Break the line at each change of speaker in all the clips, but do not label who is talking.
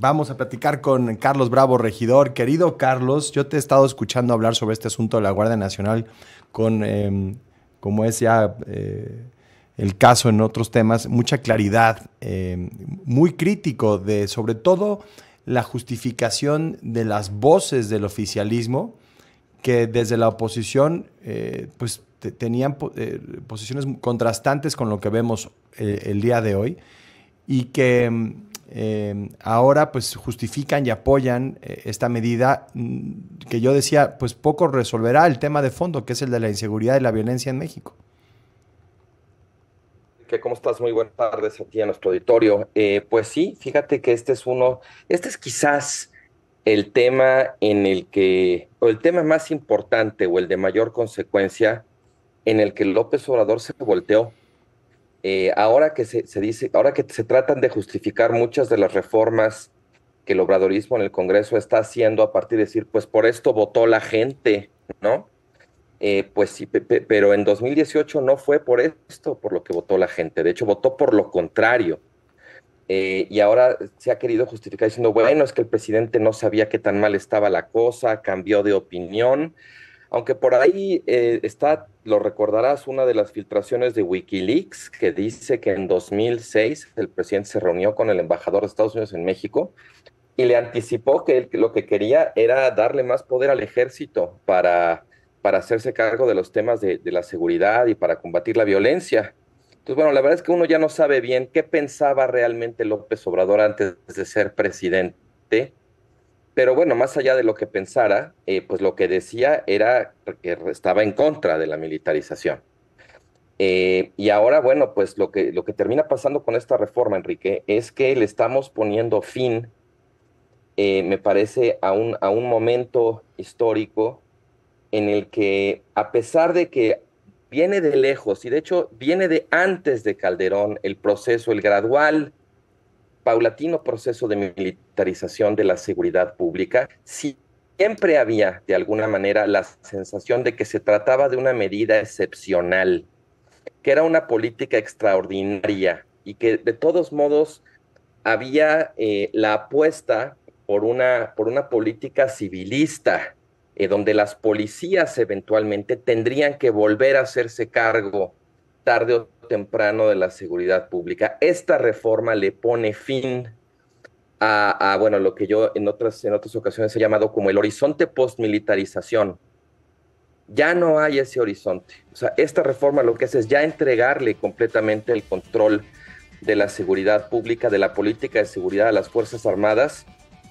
Vamos a platicar con Carlos Bravo, regidor. Querido Carlos, yo te he estado escuchando hablar sobre este asunto de la Guardia Nacional con, em, como es ya eh, el caso en otros temas, mucha claridad, em, muy crítico de sobre todo la justificación de las voces del oficialismo que desde la oposición eh, pues tenían eh, posiciones contrastantes con lo que vemos el día de hoy y que em, eh, ahora pues justifican y apoyan eh, esta medida mm, que yo decía, pues poco resolverá el tema de fondo, que es el de la inseguridad y la violencia en México.
¿Cómo estás? Muy buenas tardes a ti, a nuestro auditorio. Eh, pues sí, fíjate que este es uno, este es quizás el tema en el que, o el tema más importante o el de mayor consecuencia en el que López Obrador se volteó eh, ahora que se, dice, ahora que se tratan de justificar muchas de las reformas que el obradorismo en el Congreso está haciendo a partir de decir, pues por esto votó la gente, ¿no? Eh, pues sí, pero en 2018 no fue por esto por lo que votó la gente, de hecho votó por lo contrario. Eh, y ahora se ha querido justificar diciendo, bueno, es que el presidente no sabía qué tan mal estaba la cosa, cambió de opinión, aunque por ahí eh, está, lo recordarás, una de las filtraciones de Wikileaks que dice que en 2006 el presidente se reunió con el embajador de Estados Unidos en México y le anticipó que lo que quería era darle más poder al ejército para, para hacerse cargo de los temas de, de la seguridad y para combatir la violencia. Entonces, bueno, la verdad es que uno ya no sabe bien qué pensaba realmente López Obrador antes de ser presidente pero bueno, más allá de lo que pensara, eh, pues lo que decía era que estaba en contra de la militarización. Eh, y ahora, bueno, pues lo que, lo que termina pasando con esta reforma, Enrique, es que le estamos poniendo fin, eh, me parece, a un, a un momento histórico en el que, a pesar de que viene de lejos, y de hecho viene de antes de Calderón, el proceso, el gradual paulatino proceso de militarización de la seguridad pública, siempre había, de alguna manera, la sensación de que se trataba de una medida excepcional, que era una política extraordinaria y que de todos modos había eh, la apuesta por una, por una política civilista, eh, donde las policías eventualmente tendrían que volver a hacerse cargo tarde o temprano de la seguridad pública. Esta reforma le pone fin a, bueno, lo que yo en otras, en otras ocasiones he llamado como el horizonte postmilitarización. Ya no hay ese horizonte. O sea, esta reforma lo que hace es ya entregarle completamente el control de la seguridad pública, de la política de seguridad a las Fuerzas Armadas,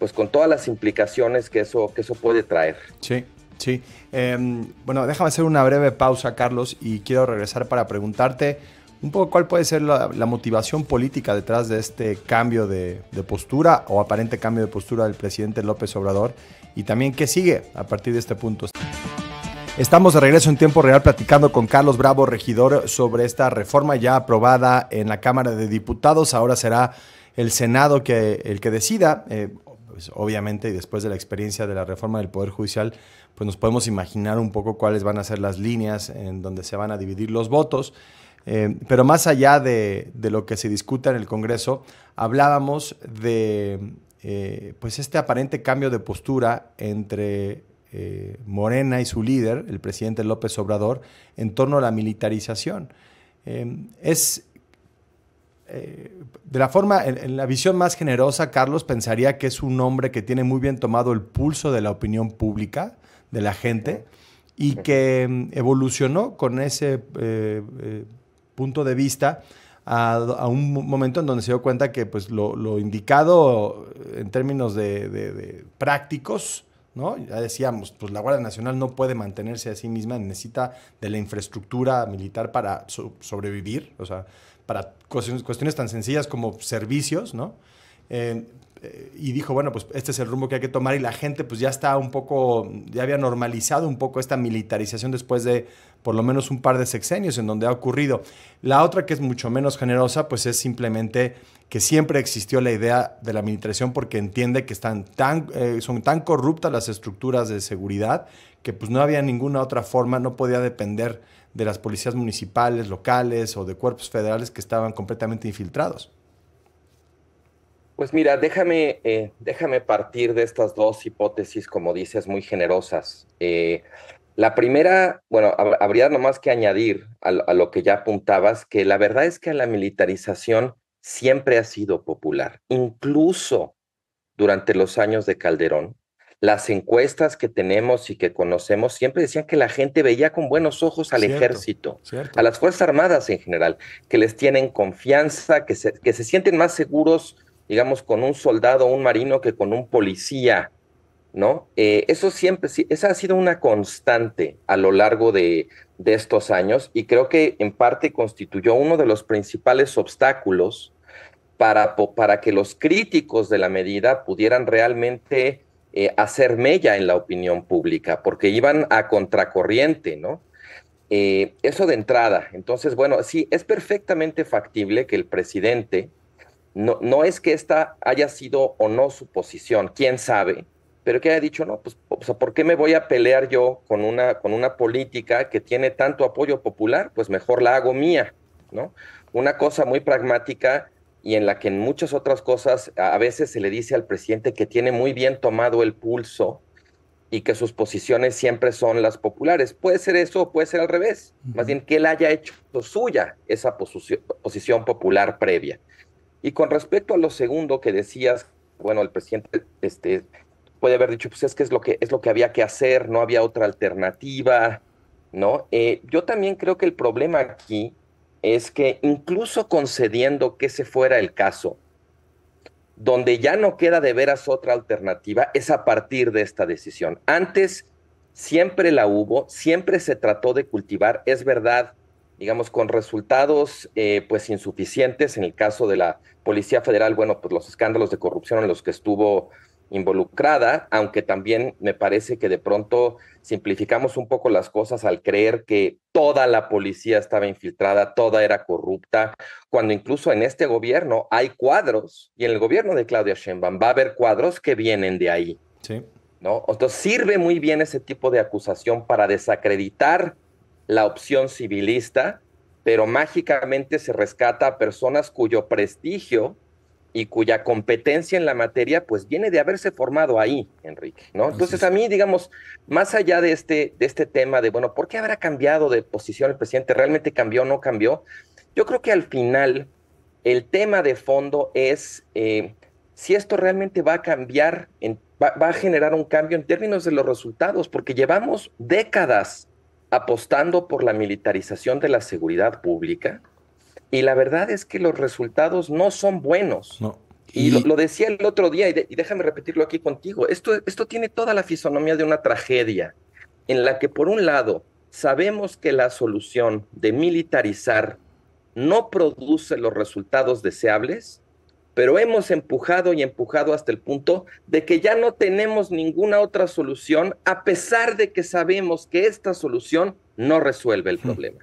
pues con todas las implicaciones que eso, que eso puede traer.
Sí. Sí. Em, bueno, déjame hacer una breve pausa, Carlos, y quiero regresar para preguntarte un poco cuál puede ser la, motivación política detrás de este cambio de, postura o aparente cambio de postura del presidente López Obrador y también qué sigue a partir de este punto. Estamos de regreso en tiempo real platicando con Carlos Bravo, regidor, sobre esta reforma ya aprobada en la Cámara de Diputados. Ahora será el Senado que, el que decida. Eh, pues, obviamente, y después de la experiencia de la reforma del Poder Judicial, pues nos podemos imaginar un poco cuáles van a ser las líneas en donde se van a dividir los votos. Eh, pero más allá de, lo que se discuta en el Congreso, hablábamos de eh, pues este aparente cambio de postura entre eh, Morena y su líder, el presidente López Obrador, en torno a la militarización. es eh, de la forma, en, la visión más generosa, Carlos pensaría que es un hombre que tiene muy bien tomado el pulso de la opinión pública, de la gente, y que mm, evolucionó con ese eh, eh, punto de vista a, un momento en donde se dio cuenta que pues, lo, indicado en términos de, prácticos, ¿No? Ya decíamos, pues la Guardia Nacional no puede mantenerse a sí misma, necesita de la infraestructura militar para sobrevivir, o sea, para cuestiones tan sencillas como servicios, ¿no? Eh, eh, y dijo, bueno, pues este es el rumbo que hay que tomar y la gente pues ya está un poco, ya había normalizado un poco esta militarización después de por lo menos un par de sexenios en donde ha ocurrido. La otra que es mucho menos generosa pues es simplemente que siempre existió la idea de la militarización porque entiende que están tan, eh, son tan corruptas las estructuras de seguridad que pues no había ninguna otra forma, no podía depender de las policías municipales, locales o de cuerpos federales que estaban completamente infiltrados?
Pues mira, déjame, eh, déjame partir de estas dos hipótesis, como dices, muy generosas. Eh, la primera, bueno, habría nomás que añadir a, lo que ya apuntabas, que la verdad es que la militarización siempre ha sido popular, incluso durante los años de Calderón las encuestas que tenemos y que conocemos siempre decían que la gente veía con buenos ojos al ejército, a las Fuerzas Armadas en general, que les tienen confianza, que se, que se sienten más seguros, digamos, con un soldado o un marino que con un policía, ¿no? Eh, eso siempre, esa ha sido una constante a lo largo de, estos años y creo que en parte constituyó uno de los principales obstáculos para, para que los críticos de la medida pudieran realmente eh, hacer mella en la opinión pública, porque iban a contracorriente, ¿no? Eh, eso de entrada. Entonces, bueno, sí, es perfectamente factible que el presidente, no, no es que esta haya sido o no su posición, quién sabe, pero que haya dicho, no, pues, ¿por qué me voy a pelear yo con una, con una política que tiene tanto apoyo popular? Pues mejor la hago mía, ¿no? Una cosa muy pragmática y en la que en muchas otras cosas a veces se le dice al presidente que tiene muy bien tomado el pulso y que sus posiciones siempre son las populares. Puede ser eso, puede ser al revés. Más bien que él haya hecho suya esa posición popular previa. Y con respecto a lo segundo que decías, bueno, el presidente este, puede haber dicho, pues es que es lo que, es lo que había que hacer, no había otra alternativa, ¿no? Eh, yo también creo que el problema aquí es que incluso concediendo que ese fuera el caso, donde ya no queda de veras otra alternativa es a partir de esta decisión. Antes siempre la hubo, siempre se trató de cultivar, es verdad, digamos, con resultados eh, pues insuficientes en el caso de la Policía Federal, bueno, pues los escándalos de corrupción en los que estuvo involucrada, aunque también me parece que de pronto simplificamos un poco las cosas al creer que toda la policía estaba infiltrada, toda era corrupta, cuando incluso en este gobierno hay cuadros, y en el gobierno de Claudia Sheinbaum va a haber cuadros que vienen de ahí. Sí. ¿no? Entonces sirve muy bien ese tipo de acusación para desacreditar la opción civilista, pero mágicamente se rescata a personas cuyo prestigio y cuya competencia en la materia pues viene de haberse formado ahí, Enrique, ¿no? Entonces a mí, digamos, más allá de este, de este tema de, bueno, ¿por qué habrá cambiado de posición el presidente? ¿Realmente cambió o no cambió? Yo creo que al final el tema de fondo es eh, si esto realmente va a cambiar, va a generar un cambio en términos de los resultados, porque llevamos décadas apostando por la militarización de la seguridad pública, y la verdad es que los resultados no son buenos. Y, lo, decía el otro día, y, déjame repetirlo aquí contigo, esto, esto tiene toda la fisonomía de una tragedia, en la que por un lado sabemos que la solución de militarizar no produce los resultados deseables, pero hemos empujado y empujado hasta el punto de que ya no tenemos ninguna otra solución, a pesar de que sabemos que esta solución no resuelve el problema.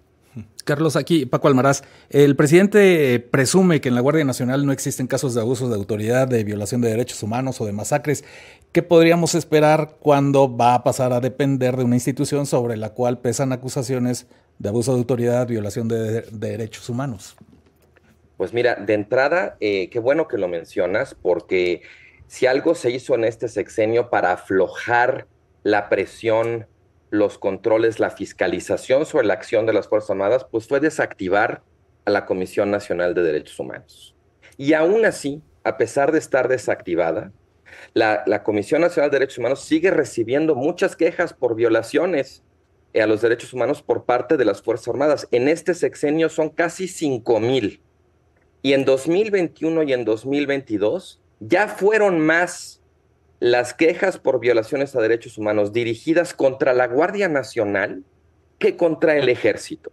Carlos, aquí Paco Almaraz, el presidente presume que en la Guardia Nacional no existen casos de abusos de autoridad, de violación de derechos humanos o de masacres. ¿Qué podríamos esperar cuando va a pasar a depender de una institución sobre la cual pesan acusaciones de abuso de autoridad, violación de, derechos humanos? Pues mira, de entrada, eh, qué bueno que lo mencionas, porque si algo se hizo en este sexenio para aflojar la presión los controles, la fiscalización sobre la acción de las Fuerzas Armadas, pues fue desactivar a la Comisión Nacional de Derechos Humanos. Y aún así, a pesar de estar desactivada, la, Comisión Nacional de Derechos Humanos sigue recibiendo muchas quejas por violaciones a los derechos humanos por parte de las Fuerzas Armadas. En este sexenio son casi 5 mil. Y en 2021 y en 2022 ya fueron más las quejas por violaciones a derechos humanos dirigidas contra la Guardia Nacional que contra el ejército.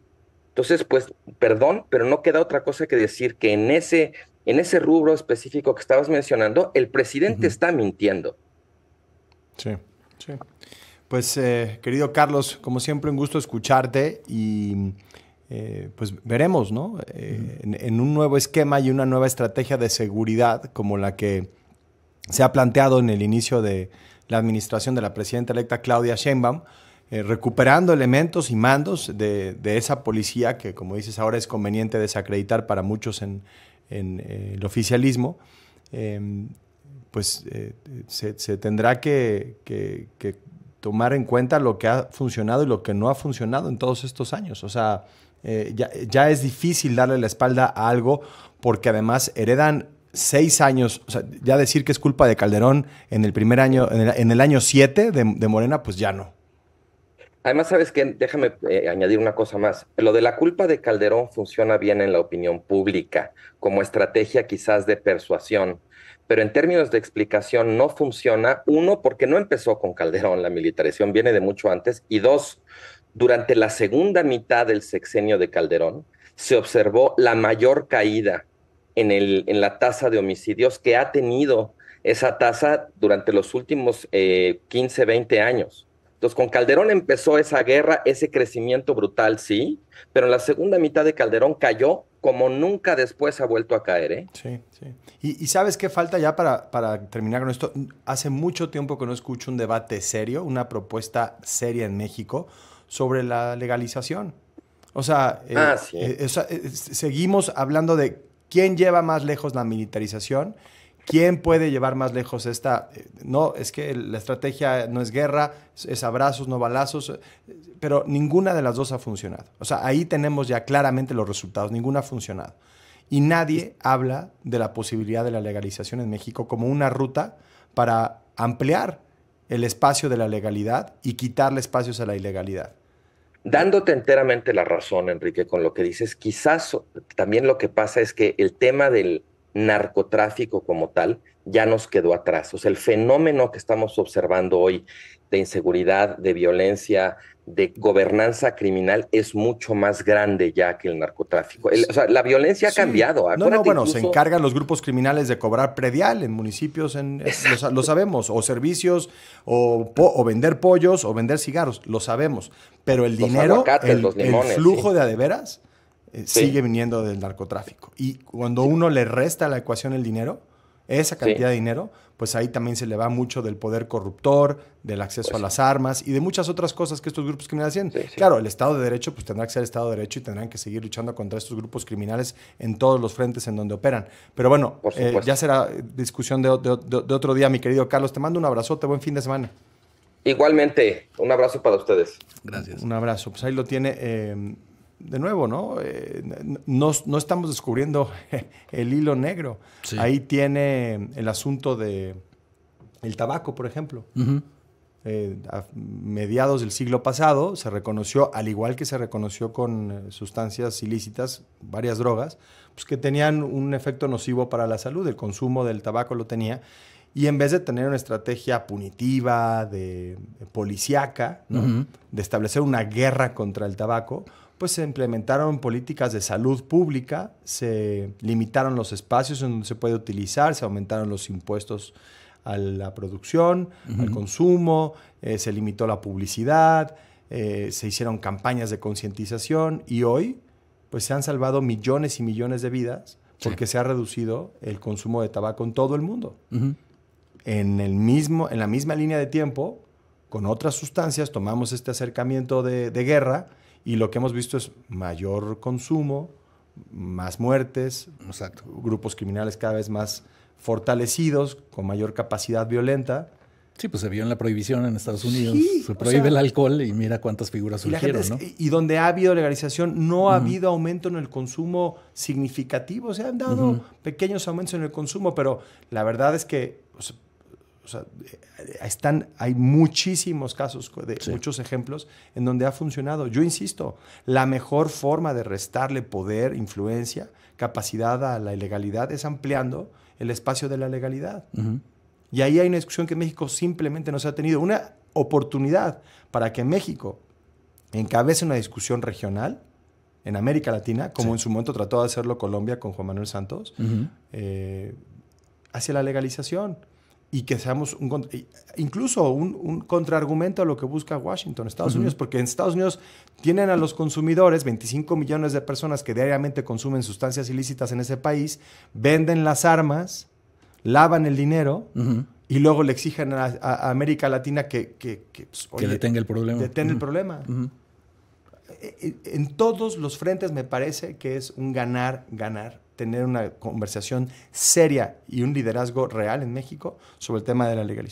Entonces, pues, perdón, pero no queda otra cosa que decir que en ese, en ese rubro específico que estabas mencionando, el presidente está mintiendo.
Sí, sí. Pues, eh, querido Carlos, como siempre, un gusto escucharte y eh, pues veremos, ¿no? Eh, en un nuevo esquema y una nueva estrategia de seguridad como la que se ha planteado en el inicio de la administración de la presidenta electa Claudia Sheinbaum, eh, recuperando elementos y mandos de, esa policía que, como dices, ahora es conveniente desacreditar para muchos en, eh, el oficialismo, em, pues eh, se, tendrá que, tomar en cuenta lo que ha funcionado y lo que no ha funcionado en todos estos años. O sea, ya es difícil darle la espalda a algo porque además heredan seis años, o sea, ya decir que es culpa de Calderón en el primer año, en el, año siete de, Morena, pues ya no.
Además, sabes que déjame eh, añadir una cosa más. Lo de la culpa de Calderón funciona bien en la opinión pública, como estrategia quizás de persuasión, pero en términos de explicación no funciona. Uno, porque no empezó con Calderón, la militarización viene de mucho antes. Y dos, durante la segunda mitad del sexenio de Calderón se observó la mayor caída en, la tasa de homicidios que ha tenido esa tasa durante los últimos 15, eh, 20 años. Entonces, con Calderón empezó esa guerra, ese crecimiento brutal, sí, pero en la segunda mitad de Calderón cayó como nunca después ha vuelto a caer. ¿eh?
Sí, sí. Y, sabes qué falta ya para, para, terminar con esto. Hace mucho tiempo que no escucho un debate serio, una propuesta seria en México sobre la legalización. O sea, eh, ah, eh, o sea seguimos hablando de ¿Quién lleva más lejos la militarización? ¿Quién puede llevar más lejos esta? Eh, no, es que la estrategia no es guerra, es abrazos, no balazos, eh, pero ninguna de las dos ha funcionado. O sea, ahí tenemos ya claramente los resultados, ninguna ha funcionado. Y nadie habla de la posibilidad de la legalización en México como una ruta para ampliar el espacio de la legalidad y quitarle espacios a
la ilegalidad. Dándote enteramente la razón, Enrique, con lo que dices, quizás también lo que pasa es que el tema del, narcotráfico como tal ya nos quedó atrás. O sea, el fenómeno que estamos observando hoy de inseguridad, de violencia, de gobernanza criminal es mucho más grande ya que el narcotráfico. o sea, la violencia ha cambiado. no, no, bueno, se encargan
los grupos criminales de cobrar predial en municipios, en, lo, sabemos, o servicios, o, vender pollos, o vender cigarros, lo sabemos. Pero el dinero, el, flujo de adeveras eh, sigue viniendo del narcotráfico. Y cuando uno le resta a la ecuación el dinero, esa cantidad de dinero, pues ahí también se le va mucho del poder corruptor, del acceso a pues las armas y de muchas otras cosas que estos grupos criminales hacen. Claro, el Estado de Derecho pues tendrá que ser Estado de Derecho y tendrán que seguir luchando contra estos grupos criminales en todos los frentes en donde operan. Pero bueno, eh, ya será discusión de, otro día, mi querido Carlos. Te mando un abrazote, buen fin de semana.
Igualmente, un abrazo para ustedes. Gracias.
Un abrazo. Pues ahí lo tiene. Eh, de nuevo, eh, ¿no? no, estamos descubriendo el hilo negro. Ahí tiene el asunto de el tabaco, por ejemplo. Eh, a mediados del siglo pasado se reconoció, al igual que se reconoció con eh, sustancias ilícitas, varias drogas, pues que tenían un efecto nocivo para la salud. El consumo del tabaco lo tenía. Y en vez de tener una estrategia punitiva, de, policíaca,
de
establecer una guerra contra el tabaco, pues se implementaron políticas de salud pública, se limitaron los espacios en donde se puede utilizar, se aumentaron los impuestos a la producción, al consumo, eh, se limitó la publicidad, eh, se hicieron campañas de concientización y hoy pues se han salvado millones y millones de vidas porque se ha reducido el consumo de tabaco en todo el mundo. en, el mismo, en la misma línea de tiempo, con otras sustancias, tomamos este acercamiento de, de guerra y lo que hemos visto es mayor consumo, más muertes, grupos criminales cada vez más fortalecidos, con mayor capacidad violenta. Sí, pues se vio en la prohibición en Estados Unidos. se prohíbe el alcohol y mira
cuántas figuras surgieron, ¿no?
Y donde ha habido legalización, no ha habido aumento en el consumo significativo. Se han dado pequeños aumentos en el consumo, pero la verdad es que o sea, eh, están, hay muchísimos casos, muchos ejemplos en donde ha funcionado. Yo insisto, la mejor forma de restarle poder, influencia, capacidad a la ilegalidad es ampliando el espacio de la legalidad. Y ahí hay una discusión que México simplemente no se ha tenido. Una oportunidad para que México encabece una discusión regional en América Latina, como en su momento trató de hacerlo Colombia con Juan Manuel Santos, eh, hacia la legalización y que seamos un, incluso un, contraargumento a lo que busca Washington, Estados Unidos, porque en Estados Unidos tienen a los consumidores, 25 millones de personas que diariamente consumen sustancias ilícitas en ese país, venden las armas, lavan el dinero. Y luego le exigen a, América Latina que... Que, pues, detenga el problema. Detenga el problema. Eh, eh, en todos los frentes me parece que es un ganar, ganar, tener una conversación seria y un liderazgo real en México sobre el tema de la legalización.